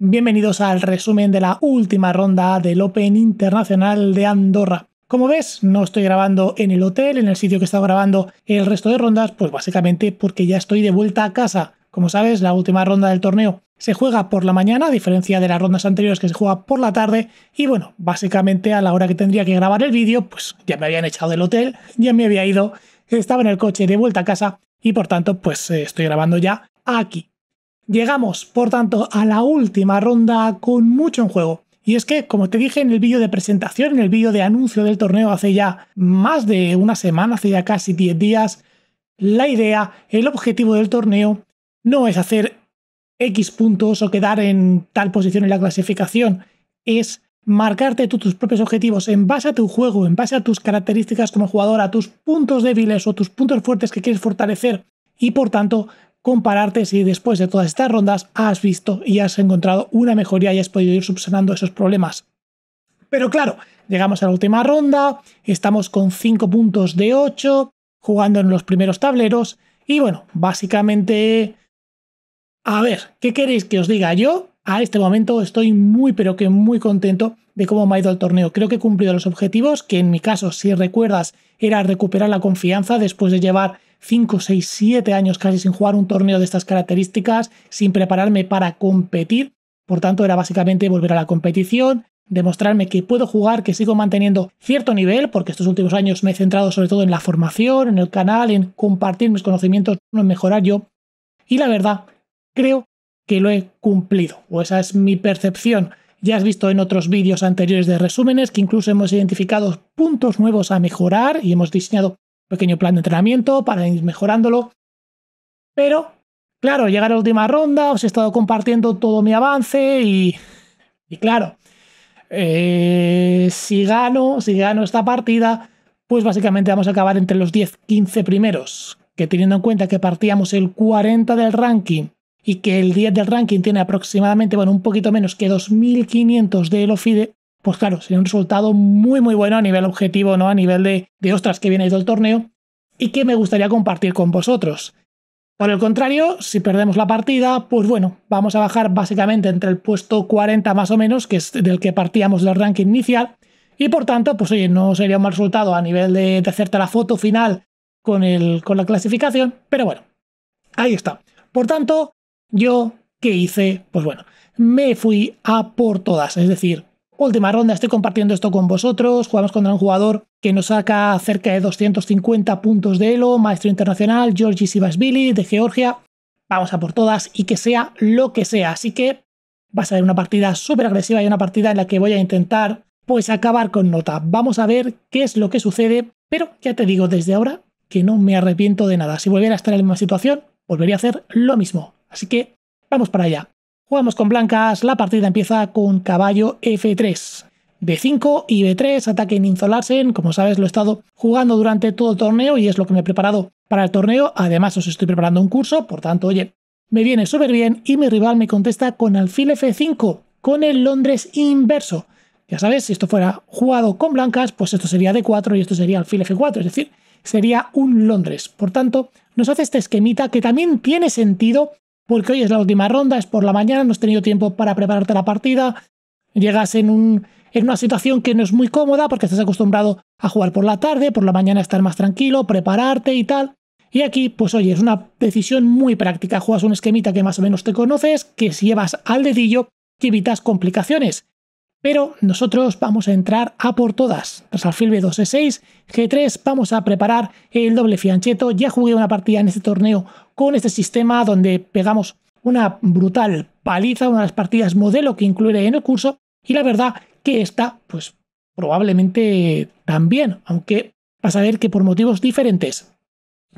Bienvenidos al resumen de la última ronda del Open Internacional de Andorra. Como ves, no estoy grabando en el hotel, en el sitio que estaba grabando el resto de rondas, pues básicamente porque ya estoy de vuelta a casa. Como sabes, la última ronda del torneo se juega por la mañana, a diferencia de las rondas anteriores que se juega por la tarde. Y bueno, básicamente a la hora que tendría que grabar el vídeo, pues ya me habían echado del hotel, ya me había ido, estaba en el coche de vuelta a casa y por tanto, pues eh, estoy grabando ya aquí. Llegamos, por tanto, a la última ronda con mucho en juego. Y es que, como te dije en el vídeo de presentación, en el vídeo de anuncio del torneo hace ya más de una semana, hace ya casi 10 días, la idea, el objetivo del torneo no es hacer X puntos o quedar en tal posición en la clasificación, es marcarte tú tus propios objetivos en base a tu juego, en base a tus características como jugador, a tus puntos débiles o tus puntos fuertes que quieres fortalecer y por tanto compararte si después de todas estas rondas has visto y has encontrado una mejoría y has podido ir subsanando esos problemas. Pero claro, llegamos a la última ronda, estamos con 5 puntos de 8, jugando en los primeros tableros, y bueno, básicamente... A ver, ¿qué queréis que os diga? Yo a este momento estoy muy pero que muy contento de cómo me ha ido el torneo. Creo que he cumplido los objetivos, que en mi caso, si recuerdas, era recuperar la confianza después de llevar 5, 6, 7 años casi sin jugar un torneo de estas características, sin prepararme para competir. Por tanto, era básicamente volver a la competición, demostrarme que puedo jugar, que sigo manteniendo cierto nivel, porque estos últimos años me he centrado sobre todo en la formación, en el canal, en compartir mis conocimientos, en mejorar yo. Y la verdad, creo que lo he cumplido, o esa es mi percepción. Ya has visto en otros vídeos anteriores de resúmenes que incluso hemos identificado puntos nuevos a mejorar y hemos diseñado pequeño plan de entrenamiento para ir mejorándolo. Pero, claro, a la última ronda, os he estado compartiendo todo mi avance y, claro, eh, si gano, si gano esta partida, pues básicamente vamos a acabar entre los 10-15 primeros, que teniendo en cuenta que partíamos el 40 del ranking y que el 10 del ranking tiene aproximadamente, bueno, un poquito menos que 2.500 de FIDE pues claro, sería un resultado muy, muy bueno a nivel objetivo, ¿no? A nivel de, ostras que viene del torneo y que me gustaría compartir con vosotros. Por el contrario, si perdemos la partida, pues bueno, vamos a bajar básicamente entre el puesto 40 más o menos, que es del que partíamos del ranking inicial, y por tanto, pues oye, no sería un mal resultado a nivel de, hacerte la foto final con, el, con la clasificación, pero bueno, ahí está. Por tanto, yo, ¿qué hice? Pues bueno, me fui a por todas, es decir, última ronda, estoy compartiendo esto con vosotros, jugamos contra un jugador que nos saca cerca de 250 puntos de Elo, maestro internacional, Georgi Sivasvili de Georgia, vamos a por todas y que sea lo que sea, así que va a ser una partida súper agresiva y una partida en la que voy a intentar pues acabar con nota, vamos a ver qué es lo que sucede, pero ya te digo desde ahora que no me arrepiento de nada, si volviera a estar en la misma situación, volvería a hacer lo mismo, así que vamos para allá. Jugamos con blancas, la partida empieza con caballo F3. B5 y B3, ataque en Insolarsen. como sabes lo he estado jugando durante todo el torneo y es lo que me he preparado para el torneo, además os estoy preparando un curso, por tanto, oye, me viene súper bien y mi rival me contesta con alfil F5, con el Londres inverso. Ya sabes, si esto fuera jugado con blancas, pues esto sería D4 y esto sería alfil F4, es decir, sería un Londres. Por tanto, nos hace este esquemita que también tiene sentido porque hoy es la última ronda, es por la mañana, no has tenido tiempo para prepararte la partida, llegas en, una situación que no es muy cómoda porque estás acostumbrado a jugar por la tarde, por la mañana estar más tranquilo, prepararte y tal. Y aquí, pues oye, es una decisión muy práctica. Juegas un esquemita que más o menos te conoces, que si llevas al dedillo, que evitas complicaciones. Pero nosotros vamos a entrar a por todas. Tras alfil B2E6, G3, vamos a preparar el doble fiancheto. Ya jugué una partida en este torneo con este sistema donde pegamos una brutal paliza, una de las partidas modelo que incluiré en el curso. Y la verdad que esta, pues probablemente también, aunque vas a ver que por motivos diferentes.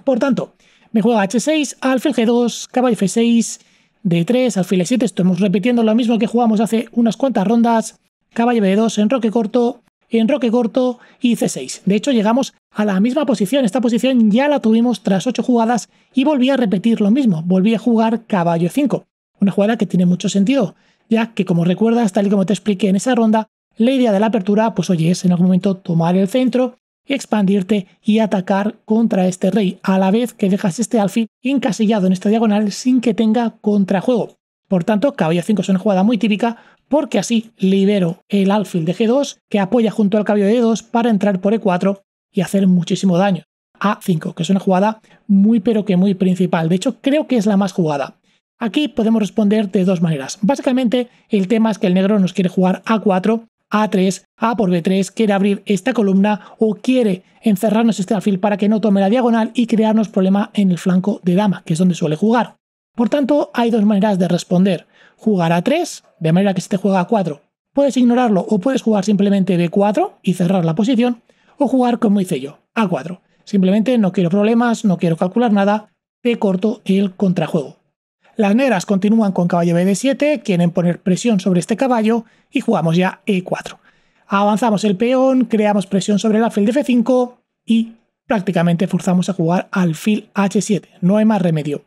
Por tanto, me juega H6, alfil G2, caballo F6, D3, alfil E7. Estamos repitiendo lo mismo que jugamos hace unas cuantas rondas caballo B2, enroque corto, enroque corto y C6. De hecho, llegamos a la misma posición. Esta posición ya la tuvimos tras 8 jugadas y volví a repetir lo mismo. Volví a jugar caballo 5. Una jugada que tiene mucho sentido, ya que como recuerdas, tal y como te expliqué en esa ronda, la idea de la apertura, pues oye, es en algún momento tomar el centro, expandirte y atacar contra este rey, a la vez que dejas este alfil encasillado en esta diagonal sin que tenga contrajuego. Por tanto, caballo 5 es una jugada muy típica porque así libero el alfil de G2 que apoya junto al caballo de e 2 para entrar por E4 y hacer muchísimo daño. A5, que es una jugada muy pero que muy principal. De hecho, creo que es la más jugada. Aquí podemos responder de dos maneras. Básicamente, el tema es que el negro nos quiere jugar A4, A3, A por B3, quiere abrir esta columna o quiere encerrarnos este alfil para que no tome la diagonal y crearnos problema en el flanco de dama, que es donde suele jugar. Por tanto, hay dos maneras de responder. Jugar a 3, de manera que se te juega a 4. Puedes ignorarlo o puedes jugar simplemente B4 y cerrar la posición, o jugar como hice yo, A4. Simplemente no quiero problemas, no quiero calcular nada, te corto el contrajuego. Las negras continúan con caballo BD7, quieren poner presión sobre este caballo y jugamos ya E4. Avanzamos el peón, creamos presión sobre el alfil de F5 y prácticamente forzamos a jugar al H7. No hay más remedio.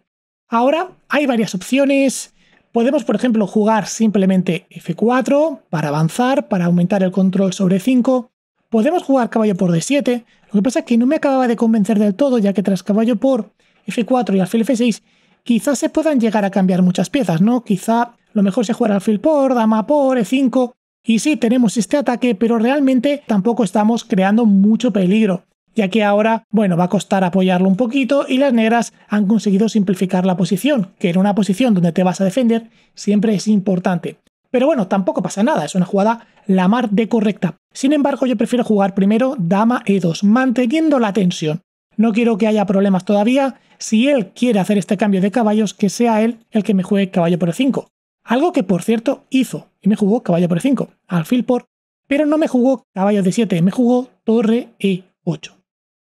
Ahora hay varias opciones. Podemos, por ejemplo, jugar simplemente F4 para avanzar, para aumentar el control sobre 5. Podemos jugar caballo por D7. Lo que pasa es que no me acababa de convencer del todo, ya que tras caballo por F4 y alfil F6, quizás se puedan llegar a cambiar muchas piezas, ¿no? Quizá lo mejor se jugar alfil por, dama por, E5. Y sí, tenemos este ataque, pero realmente tampoco estamos creando mucho peligro ya que ahora, bueno, va a costar apoyarlo un poquito y las negras han conseguido simplificar la posición, que en una posición donde te vas a defender siempre es importante. Pero bueno, tampoco pasa nada, es una jugada la mar de correcta. Sin embargo, yo prefiero jugar primero dama e2, manteniendo la tensión. No quiero que haya problemas todavía. Si él quiere hacer este cambio de caballos, que sea él el que me juegue caballo por e5. Algo que, por cierto, hizo, y me jugó caballo por e5, alfil por, pero no me jugó caballo de 7, me jugó torre e8.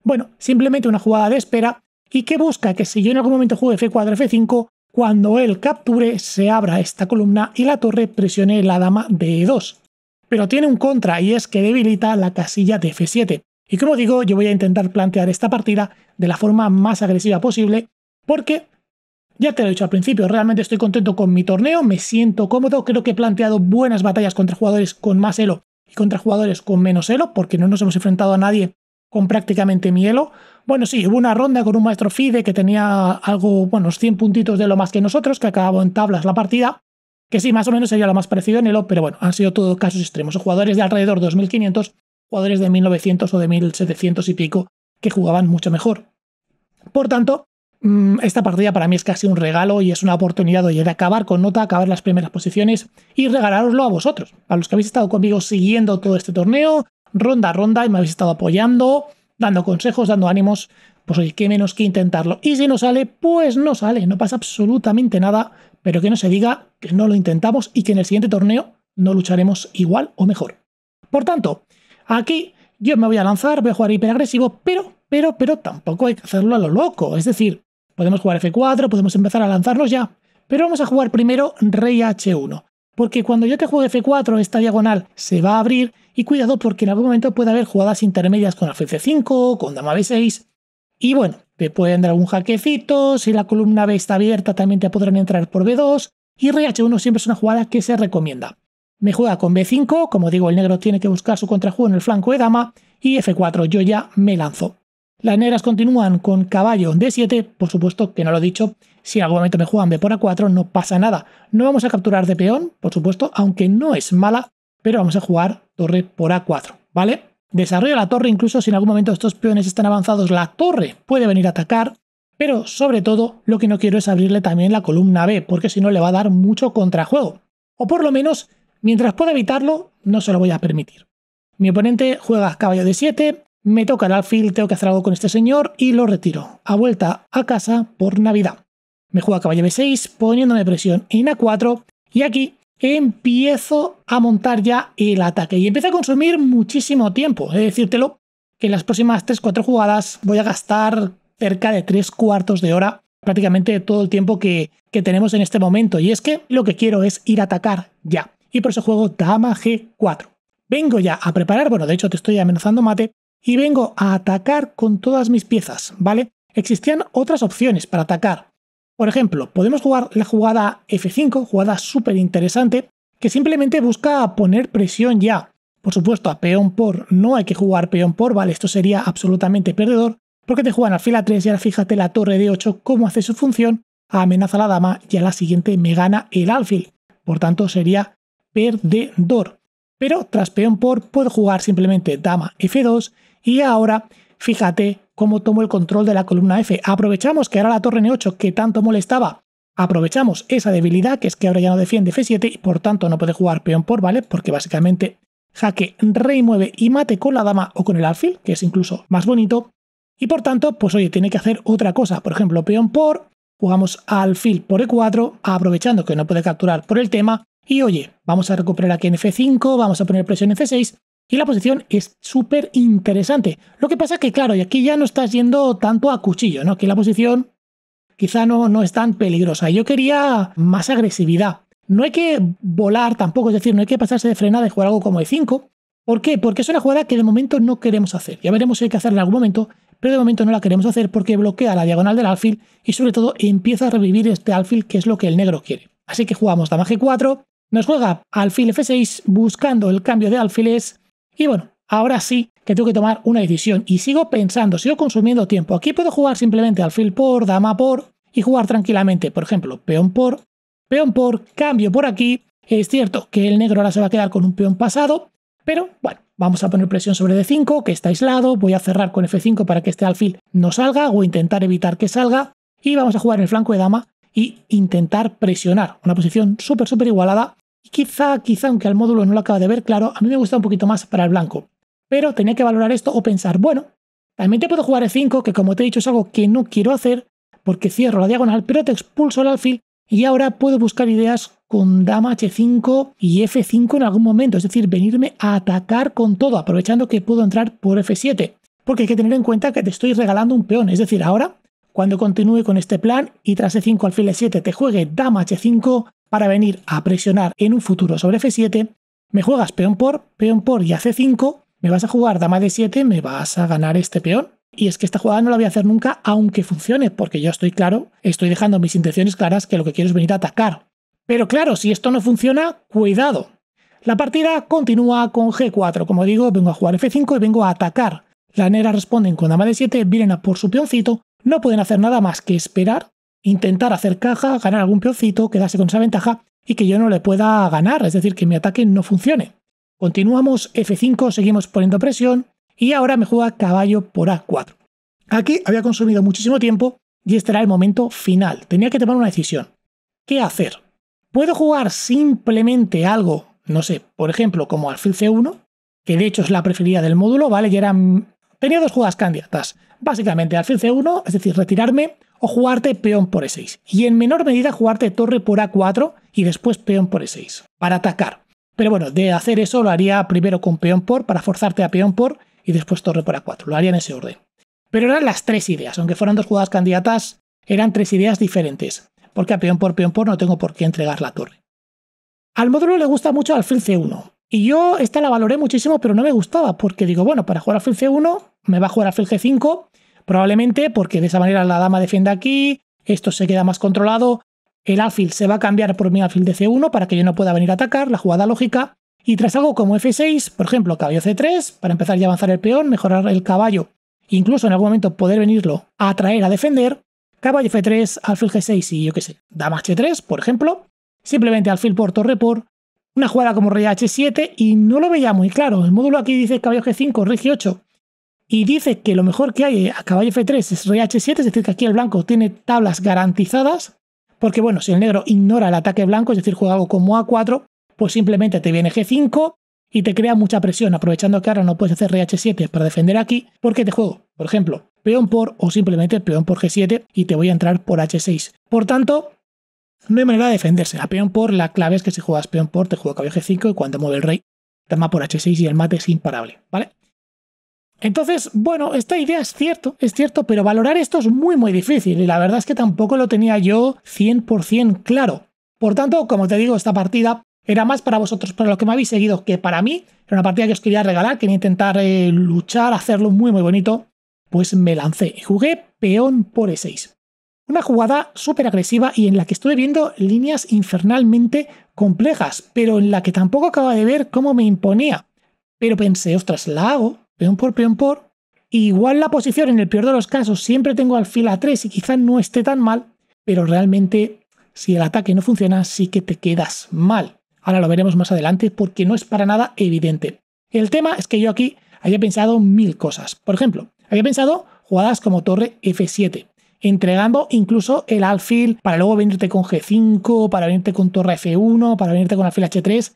Bueno, simplemente una jugada de espera y que busca que si yo en algún momento juego F4, F5, cuando él capture se abra esta columna y la torre presione la dama de E2. Pero tiene un contra y es que debilita la casilla de F7. Y como digo, yo voy a intentar plantear esta partida de la forma más agresiva posible porque ya te lo he dicho al principio, realmente estoy contento con mi torneo, me siento cómodo, creo que he planteado buenas batallas contra jugadores con más elo y contra jugadores con menos elo, porque no nos hemos enfrentado a nadie con prácticamente mi Bueno, sí, hubo una ronda con un maestro FIDE que tenía algo, bueno, 100 puntitos de lo más que nosotros, que acabó en tablas la partida, que sí, más o menos sería lo más parecido en elo, pero bueno, han sido todos casos extremos. Jugadores de alrededor 2.500, jugadores de 1.900 o de 1.700 y pico, que jugaban mucho mejor. Por tanto, mm, esta partida para mí es casi un regalo y es una oportunidad de acabar con nota, acabar las primeras posiciones y regalároslo a vosotros, a los que habéis estado conmigo siguiendo todo este torneo, ronda a ronda y me habéis estado apoyando, dando consejos, dando ánimos. Pues oye, qué menos que intentarlo. Y si no sale, pues no sale, no pasa absolutamente nada, pero que no se diga que no lo intentamos y que en el siguiente torneo no lucharemos igual o mejor. Por tanto, aquí yo me voy a lanzar, voy a jugar hiperagresivo, pero, pero, pero tampoco hay que hacerlo a lo loco. Es decir, podemos jugar F4, podemos empezar a lanzarnos ya, pero vamos a jugar primero Rey H1. Porque cuando yo te juego F4, esta diagonal se va a abrir y cuidado porque en algún momento puede haber jugadas intermedias con la 5 con dama B6. Y bueno, te pueden dar algún jaquecito, si la columna B está abierta también te podrán entrar por B2. Y rh 1 siempre es una jugada que se recomienda. Me juega con B5, como digo, el negro tiene que buscar su contrajuego en el flanco de dama. Y F4, yo ya me lanzo. Las negras continúan con caballo D7, por supuesto que no lo he dicho, si en algún momento me juegan B por A4 no pasa nada. No vamos a capturar de peón, por supuesto, aunque no es mala, pero vamos a jugar torre por A4, ¿vale? Desarrollo la torre, incluso si en algún momento estos peones están avanzados, la torre puede venir a atacar, pero sobre todo lo que no quiero es abrirle también la columna B, porque si no le va a dar mucho contrajuego. O por lo menos, mientras pueda evitarlo, no se lo voy a permitir. Mi oponente juega caballo de 7, me toca el alfil, tengo que hacer algo con este señor y lo retiro, a vuelta a casa por Navidad. Me juega caballo B6, poniéndome presión en A4, y aquí empiezo a montar ya el ataque y empieza a consumir muchísimo tiempo. He de decírtelo que en las próximas 3-4 jugadas voy a gastar cerca de 3 cuartos de hora prácticamente todo el tiempo que, que tenemos en este momento. Y es que lo que quiero es ir a atacar ya. Y por eso juego Dama G4. Vengo ya a preparar, bueno, de hecho te estoy amenazando mate, y vengo a atacar con todas mis piezas, ¿vale? Existían otras opciones para atacar. Por ejemplo, podemos jugar la jugada F5, jugada súper interesante, que simplemente busca poner presión ya. Por supuesto, a peón por no hay que jugar peón por, vale, esto sería absolutamente perdedor, porque te juegan a fila 3 y ahora fíjate la torre de 8 cómo hace su función, amenaza la dama y a la siguiente me gana el alfil. Por tanto, sería perdedor. Pero tras peón por puedo jugar simplemente dama F2 y ahora fíjate como tomo el control de la columna F. Aprovechamos que era la torre N8 que tanto molestaba. Aprovechamos esa debilidad, que es que ahora ya no defiende F7 y por tanto no puede jugar peón por vale, porque básicamente jaque rey mueve y mate con la dama o con el alfil, que es incluso más bonito. Y por tanto, pues oye, tiene que hacer otra cosa. Por ejemplo, peón por, jugamos alfil por E4, aprovechando que no puede capturar por el tema. Y oye, vamos a recuperar aquí en F5, vamos a poner presión en C6 y la posición es súper interesante. Lo que pasa es que, claro, y aquí ya no estás yendo tanto a cuchillo, ¿no? Aquí la posición quizá no, no es tan peligrosa. Yo quería más agresividad. No hay que volar tampoco, es decir, no hay que pasarse de frenada y jugar algo como e 5. ¿Por qué? Porque es una jugada que de momento no queremos hacer. Ya veremos si hay que hacerla en algún momento, pero de momento no la queremos hacer porque bloquea la diagonal del alfil y sobre todo empieza a revivir este alfil que es lo que el negro quiere. Así que jugamos g 4, nos juega alfil f6 buscando el cambio de alfiles y bueno, ahora sí que tengo que tomar una decisión y sigo pensando, sigo consumiendo tiempo. Aquí puedo jugar simplemente alfil por, dama por y jugar tranquilamente. Por ejemplo, peón por, peón por, cambio por aquí. Es cierto que el negro ahora se va a quedar con un peón pasado, pero bueno, vamos a poner presión sobre D5, que está aislado. Voy a cerrar con F5 para que este alfil no salga o intentar evitar que salga. Y vamos a jugar en el flanco de dama y intentar presionar. Una posición súper, súper igualada y quizá, quizá, aunque al módulo no lo acaba de ver claro, a mí me gusta un poquito más para el blanco. Pero tenía que valorar esto o pensar, bueno, también te puedo jugar E5, que como te he dicho es algo que no quiero hacer, porque cierro la diagonal, pero te expulso el alfil y ahora puedo buscar ideas con dama H5 y F5 en algún momento, es decir, venirme a atacar con todo, aprovechando que puedo entrar por F7. Porque hay que tener en cuenta que te estoy regalando un peón, es decir, ahora, cuando continúe con este plan y tras E5 alfil E7 te juegue dama H5, para venir a presionar en un futuro sobre F7, me juegas peón por, peón por y a C5, me vas a jugar dama de 7, me vas a ganar este peón. Y es que esta jugada no la voy a hacer nunca, aunque funcione, porque yo estoy claro, estoy dejando mis intenciones claras que lo que quiero es venir a atacar. Pero claro, si esto no funciona, cuidado. La partida continúa con G4. Como digo, vengo a jugar F5 y vengo a atacar. La nera responden con dama de 7, vienen a por su peoncito, no pueden hacer nada más que esperar intentar hacer caja, ganar algún peoncito, quedarse con esa ventaja y que yo no le pueda ganar, es decir, que mi ataque no funcione. Continuamos F5, seguimos poniendo presión y ahora me juega caballo por A4. Aquí había consumido muchísimo tiempo y este era el momento final. Tenía que tomar una decisión. ¿Qué hacer? ¿Puedo jugar simplemente algo, no sé, por ejemplo, como alfil C1, que de hecho es la preferida del módulo, ¿vale? Y eran... Mm, tenía dos jugadas candidatas. Básicamente, alfil C1, es decir, retirarme o jugarte peón por e6. Y en menor medida jugarte torre por a4 y después peón por e6 para atacar. Pero bueno, de hacer eso lo haría primero con peón por para forzarte a peón por y después torre por a4. Lo haría en ese orden. Pero eran las tres ideas, aunque fueran dos jugadas candidatas, eran tres ideas diferentes. Porque a peón por peón por no tengo por qué entregar la torre. Al módulo le gusta mucho alfil c1. Y yo esta la valoré muchísimo, pero no me gustaba, porque digo, bueno, para jugar alfil c1 me va a jugar alfil g5 Probablemente porque de esa manera la dama defiende aquí, esto se queda más controlado, el alfil se va a cambiar por mi alfil de C1 para que yo no pueda venir a atacar, la jugada lógica, y tras algo como F6, por ejemplo, caballo C3, para empezar ya avanzar el peón, mejorar el caballo, incluso en algún momento poder venirlo a atraer a defender, caballo F3, alfil G6 y yo qué sé, dama H3, por ejemplo, simplemente alfil por torre por, una jugada como rey H7 y no lo veía muy claro. El módulo aquí dice caballo G5, rey G8, y dice que lo mejor que hay a caballo F3 es rey H7, es decir, que aquí el blanco tiene tablas garantizadas, porque bueno, si el negro ignora el ataque blanco, es decir, juega algo como A4, pues simplemente te viene G5 y te crea mucha presión, aprovechando que ahora no puedes hacer rey H7 para defender aquí, porque te juego, por ejemplo, peón por o simplemente peón por G7 y te voy a entrar por H6. Por tanto, no hay manera de defenderse. A peón por, la clave es que si juegas peón por, te juego caballo G5 y cuando mueve el rey, dama por H6 y el mate es imparable, ¿vale? Entonces, bueno, esta idea es cierto, es cierto, pero valorar esto es muy muy difícil y la verdad es que tampoco lo tenía yo 100% claro. Por tanto, como te digo, esta partida era más para vosotros, para los que me habéis seguido, que para mí. Era una partida que os quería regalar, quería intentar eh, luchar, hacerlo muy muy bonito. Pues me lancé y jugué peón por E6. Una jugada súper agresiva y en la que estuve viendo líneas infernalmente complejas, pero en la que tampoco acaba de ver cómo me imponía. Pero pensé, ostras, la hago, peón por peón por. igual la posición en el peor de los casos siempre tengo alfil a 3 y quizás no esté tan mal, pero realmente si el ataque no funciona sí que te quedas mal. Ahora lo veremos más adelante porque no es para nada evidente. El tema es que yo aquí había pensado mil cosas. Por ejemplo, había pensado jugadas como torre F7, entregando incluso el alfil para luego venirte con G5, para venirte con torre F1, para venirte con alfil H3.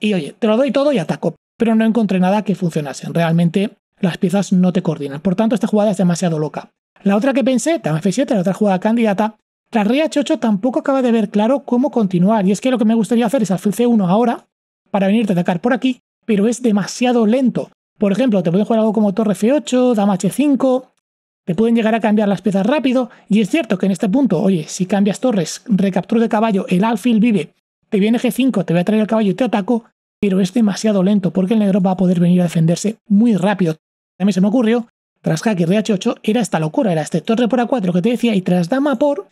Y oye, te lo doy todo y ataco pero no encontré nada que funcionase. Realmente las piezas no te coordinan. Por tanto, esta jugada es demasiado loca. La otra que pensé, Dama F7, la otra jugada candidata, tras Rey H8 tampoco acaba de ver claro cómo continuar. Y es que lo que me gustaría hacer es alfil C1 ahora, para venirte a atacar por aquí, pero es demasiado lento. Por ejemplo, te pueden jugar algo como Torre F8, Dama H5, te pueden llegar a cambiar las piezas rápido. Y es cierto que en este punto, oye, si cambias torres, recapturo de caballo, el alfil vive, te viene G5, te voy a traer el caballo y te ataco, pero es demasiado lento porque el negro va a poder venir a defenderse muy rápido. También se me ocurrió, tras Jaque H8 era esta locura, era este torre por A4 que te decía, y tras dama por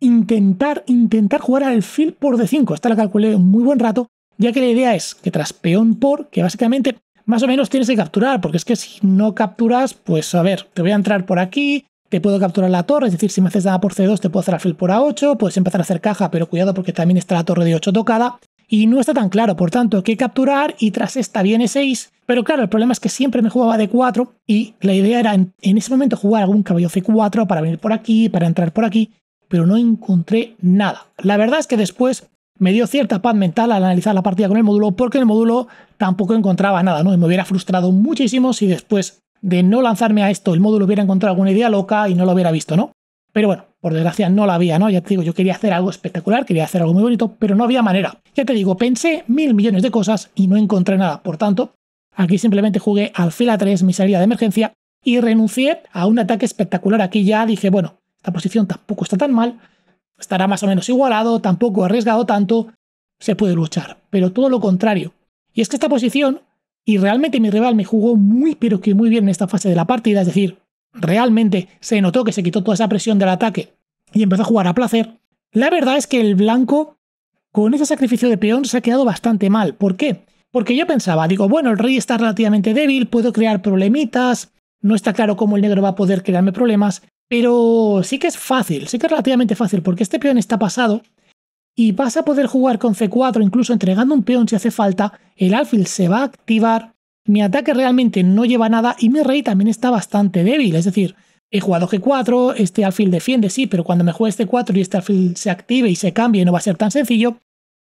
intentar, intentar jugar al fil por D5. Esta la calculé un muy buen rato, ya que la idea es que tras peón por, que básicamente más o menos tienes que capturar, porque es que si no capturas, pues a ver, te voy a entrar por aquí, te puedo capturar la torre, es decir, si me haces dama por C2 te puedo hacer fil por A8, puedes empezar a hacer caja, pero cuidado porque también está la torre de 8 tocada, y no está tan claro, por tanto, que capturar y tras esta viene 6. Pero claro, el problema es que siempre me jugaba de 4 y la idea era en, ese momento jugar algún caballo C4 para venir por aquí, para entrar por aquí, pero no encontré nada. La verdad es que después me dio cierta paz mental al analizar la partida con el módulo porque el módulo tampoco encontraba nada, ¿no? Y me hubiera frustrado muchísimo si después de no lanzarme a esto el módulo hubiera encontrado alguna idea loca y no lo hubiera visto, ¿no? Pero bueno, por desgracia no la había, ¿no? Ya te digo, yo quería hacer algo espectacular, quería hacer algo muy bonito, pero no había manera. Ya te digo, pensé mil millones de cosas y no encontré nada. Por tanto, aquí simplemente jugué al fila 3 mi salida de emergencia y renuncié a un ataque espectacular. Aquí ya dije, bueno, esta posición tampoco está tan mal, estará más o menos igualado, tampoco arriesgado tanto, se puede luchar. Pero todo lo contrario. Y es que esta posición, y realmente mi rival me jugó muy pero que muy bien en esta fase de la partida, es decir, realmente se notó que se quitó toda esa presión del ataque y empezó a jugar a placer. La verdad es que el blanco, con ese sacrificio de peón, se ha quedado bastante mal. ¿Por qué? Porque yo pensaba, digo, bueno, el rey está relativamente débil, puedo crear problemitas, no está claro cómo el negro va a poder crearme problemas, pero sí que es fácil, sí que es relativamente fácil, porque este peón está pasado y vas a poder jugar con C4, incluso entregando un peón si hace falta, el alfil se va a activar, mi ataque realmente no lleva nada y mi rey también está bastante débil, es decir, he jugado G4, este alfil defiende, sí, pero cuando me juega este 4 y este alfil se active y se cambie no va a ser tan sencillo.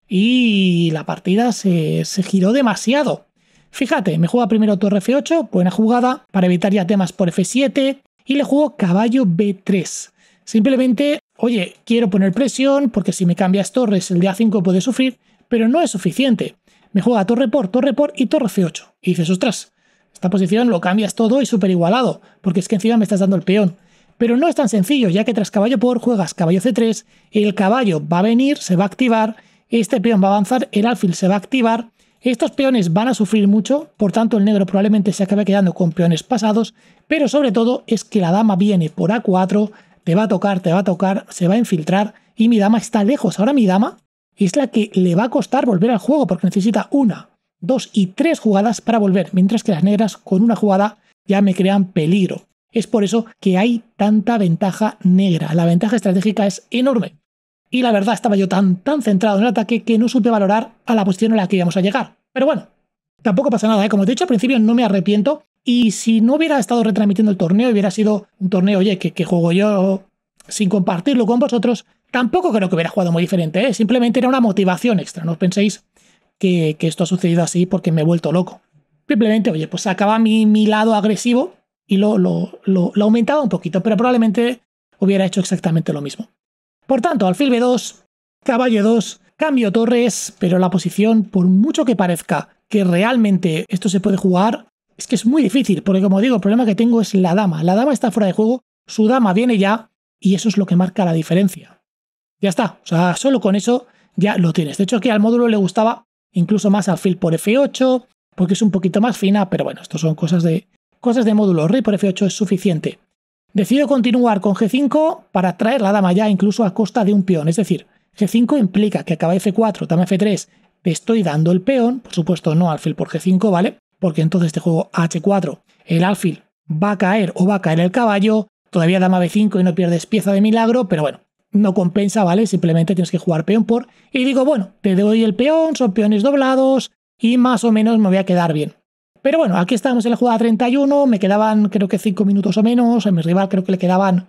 Y la partida se, se giró demasiado. Fíjate, me juega primero torre F8, buena jugada, para evitar ya temas por F7, y le juego caballo B3. Simplemente, oye, quiero poner presión, porque si me cambias torres, el día 5 puede sufrir, pero no es suficiente. Me juega torre por, torre por y torre F8. Y dices, ostras, esta posición lo cambias todo y súper igualado, porque es que encima me estás dando el peón. Pero no es tan sencillo, ya que tras caballo por juegas caballo c3, el caballo va a venir, se va a activar, este peón va a avanzar, el alfil se va a activar, estos peones van a sufrir mucho, por tanto el negro probablemente se acabe quedando con peones pasados, pero sobre todo es que la dama viene por a4, te va a tocar, te va a tocar, se va a infiltrar y mi dama está lejos. Ahora mi dama es la que le va a costar volver al juego porque necesita una, dos y tres jugadas para volver, mientras que las negras con una jugada ya me crean peligro. Es por eso que hay tanta ventaja negra. La ventaja estratégica es enorme. Y la verdad estaba yo tan, tan centrado en el ataque que no supe valorar a la posición en la que íbamos a llegar. Pero bueno, tampoco pasa nada. ¿eh? Como os he dicho al principio, no me arrepiento. Y si no hubiera estado retransmitiendo el torneo, hubiera sido un torneo, oye, que, que juego yo sin compartirlo con vosotros, tampoco creo que hubiera jugado muy diferente. ¿eh? Simplemente era una motivación extra. No os penséis que, esto ha sucedido así porque me he vuelto loco. Simplemente, oye, pues sacaba mi, mi lado agresivo y lo, lo, lo, aumentaba un poquito, pero probablemente hubiera hecho exactamente lo mismo. Por tanto, alfil B2, caballo 2, cambio torres, pero la posición, por mucho que parezca que realmente esto se puede jugar, es que es muy difícil, porque como digo, el problema que tengo es la dama. La dama está fuera de juego, su dama viene ya, y eso es lo que marca la diferencia. Ya está, o sea, solo con eso ya lo tienes. De hecho, que al módulo le gustaba incluso más alfil por F8, porque es un poquito más fina, pero bueno, esto son cosas de, cosas de módulo. Rey por F8 es suficiente. Decido continuar con G5 para traer la dama ya incluso a costa de un peón. Es decir, G5 implica que acaba F4, dama F3, te estoy dando el peón, por supuesto no alfil por G5, ¿vale? Porque entonces este juego H4, el alfil va a caer o va a caer el caballo, todavía dama B5 y no pierdes pieza de milagro, pero bueno, no compensa, ¿vale? Simplemente tienes que jugar peón por... Y digo, bueno, te doy el peón, son peones doblados y más o menos me voy a quedar bien. Pero bueno, aquí estábamos en la jugada 31, me quedaban creo que 5 minutos o menos, a mi rival creo que le quedaban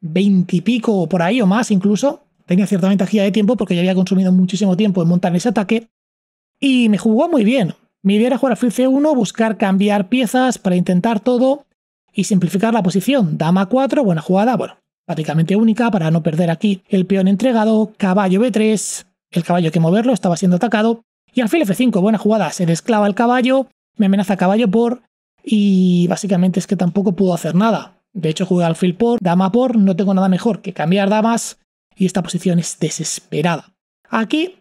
20 y pico o por ahí o más incluso. Tenía cierta ventaja de tiempo porque ya había consumido muchísimo tiempo en montar ese ataque y me jugó muy bien. Mi idea era jugar alfil C1, buscar cambiar piezas para intentar todo y simplificar la posición. Dama 4, buena jugada, bueno, prácticamente única para no perder aquí el peón entregado, caballo B3, el caballo que moverlo estaba siendo atacado, y alfil F5, buena jugada, se desclava el caballo, me amenaza caballo por, y básicamente es que tampoco pudo hacer nada. De hecho jugué alfil por, dama por, no tengo nada mejor que cambiar damas, y esta posición es desesperada. Aquí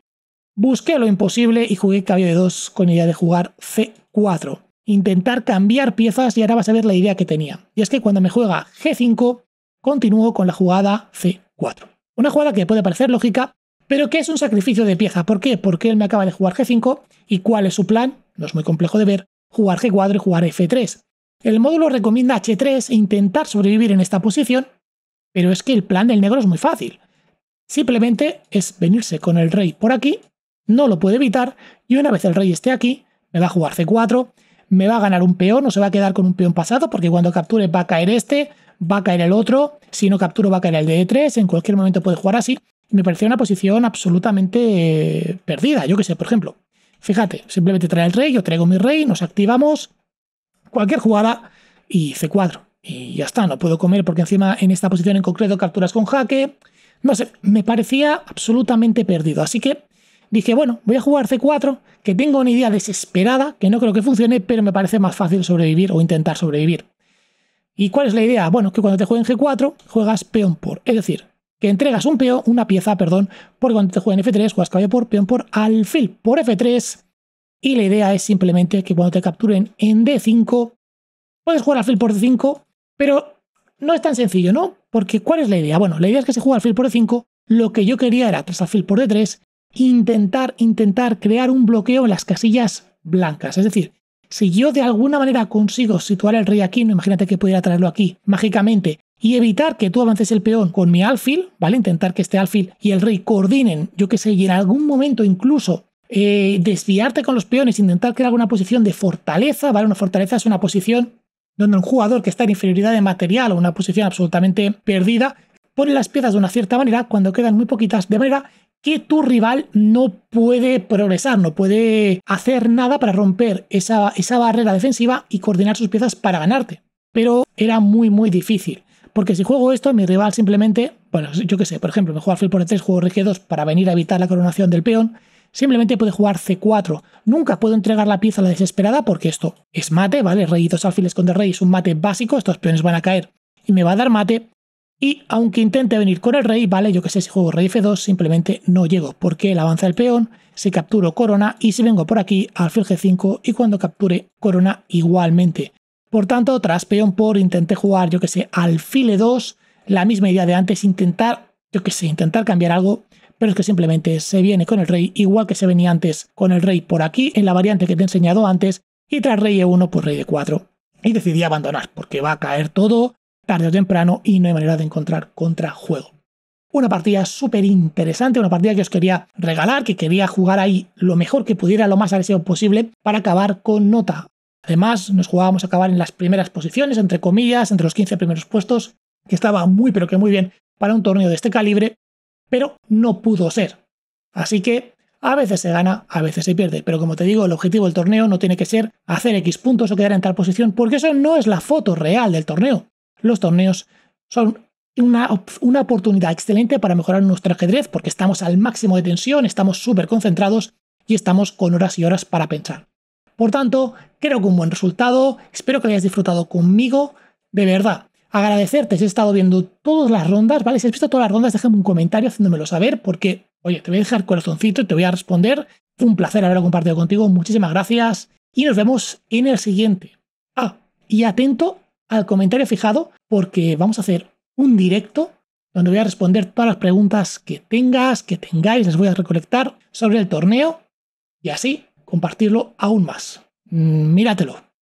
busqué lo imposible y jugué caballo de 2 con idea de jugar C4. Intentar cambiar piezas y ahora vas a ver la idea que tenía. Y es que cuando me juega G5, Continúo con la jugada C4. Una jugada que puede parecer lógica, pero que es un sacrificio de pieza. ¿Por qué? Porque él me acaba de jugar G5 y cuál es su plan, no es muy complejo de ver, jugar G4 y jugar F3. El módulo recomienda H3 e intentar sobrevivir en esta posición, pero es que el plan del negro es muy fácil. Simplemente es venirse con el rey por aquí, no lo puede evitar, y una vez el rey esté aquí, me va a jugar C4, me va a ganar un peón no se va a quedar con un peón pasado, porque cuando capture va a caer este, va a caer el otro, si no capturo va a caer el d 3 e en cualquier momento puede jugar así. Me parecía una posición absolutamente eh, perdida, yo que sé, por ejemplo. Fíjate, simplemente trae el rey, yo traigo mi rey, nos activamos, cualquier jugada y C4. Y ya está, no puedo comer porque encima en esta posición en concreto capturas con jaque. No sé, me parecía absolutamente perdido. Así que dije, bueno, voy a jugar C4, que tengo una idea desesperada, que no creo que funcione, pero me parece más fácil sobrevivir o intentar sobrevivir. ¿Y cuál es la idea? Bueno, que cuando te jueguen G4, juegas peón por. Es decir, que entregas un peón, una pieza, perdón, porque cuando te jueguen F3, juegas caballo por, peón por, alfil por F3. Y la idea es simplemente que cuando te capturen en D5, puedes jugar alfil por D5, pero no es tan sencillo, ¿no? Porque ¿cuál es la idea? Bueno, la idea es que si juega alfil por D5. Lo que yo quería era, tras alfil por D3, intentar, intentar crear un bloqueo en las casillas blancas. Es decir, si yo de alguna manera consigo situar el rey aquí, no imagínate que pudiera traerlo aquí mágicamente y evitar que tú avances el peón con mi alfil, ¿vale? Intentar que este alfil y el rey coordinen, yo que sé, y en algún momento incluso eh, desviarte con los peones, intentar crear una posición de fortaleza, ¿vale? Una fortaleza es una posición donde un jugador que está en inferioridad de material o una posición absolutamente perdida pone las piezas de una cierta manera cuando quedan muy poquitas, de manera que tu rival no puede progresar, no puede hacer nada para romper esa, esa barrera defensiva y coordinar sus piezas para ganarte. Pero era muy, muy difícil. Porque si juego esto, mi rival simplemente, bueno, yo qué sé, por ejemplo, me juega alfil por E3, juego RG2 para venir a evitar la coronación del peón, simplemente puede jugar C4. Nunca puedo entregar la pieza a la desesperada porque esto es mate, ¿vale? Rey y dos alfiles contra rey es un mate básico, estos peones van a caer y me va a dar mate, y aunque intente venir con el rey, vale, yo que sé, si juego rey f2 simplemente no llego, porque él avanza el peón, si capturo corona y si vengo por aquí, alfil g5 y cuando capture corona igualmente. Por tanto, tras peón por intenté jugar, yo que sé, alfil e2, la misma idea de antes, intentar, yo que sé, intentar cambiar algo, pero es que simplemente se viene con el rey, igual que se venía antes con el rey por aquí, en la variante que te he enseñado antes, y tras rey e1 por pues rey d4. Y decidí abandonar, porque va a caer todo, tarde o temprano y no hay manera de encontrar contrajuego. Una partida súper interesante, una partida que os quería regalar, que quería jugar ahí lo mejor que pudiera, lo más agresivo posible, para acabar con nota. Además, nos jugábamos a acabar en las primeras posiciones, entre comillas, entre los 15 primeros puestos, que estaba muy pero que muy bien para un torneo de este calibre, pero no pudo ser. Así que a veces se gana, a veces se pierde, pero como te digo, el objetivo del torneo no tiene que ser hacer X puntos o quedar en tal posición, porque eso no es la foto real del torneo los torneos son una, oportunidad excelente para mejorar nuestro ajedrez porque estamos al máximo de tensión, estamos súper concentrados y estamos con horas y horas para pensar. Por tanto, creo que un buen resultado, espero que lo hayas disfrutado conmigo, de verdad. Agradecerte si has estado viendo todas las rondas, ¿vale? Si has visto todas las rondas, déjame un comentario haciéndomelo saber porque, oye, te voy a dejar corazoncito, y te voy a responder. Fue un placer haberlo compartido contigo, muchísimas gracias y nos vemos en el siguiente. Ah, y atento al comentario fijado porque vamos a hacer un directo donde voy a responder todas las preguntas que tengas, que tengáis, les voy a recolectar sobre el torneo y así compartirlo aún más. Mm, míratelo.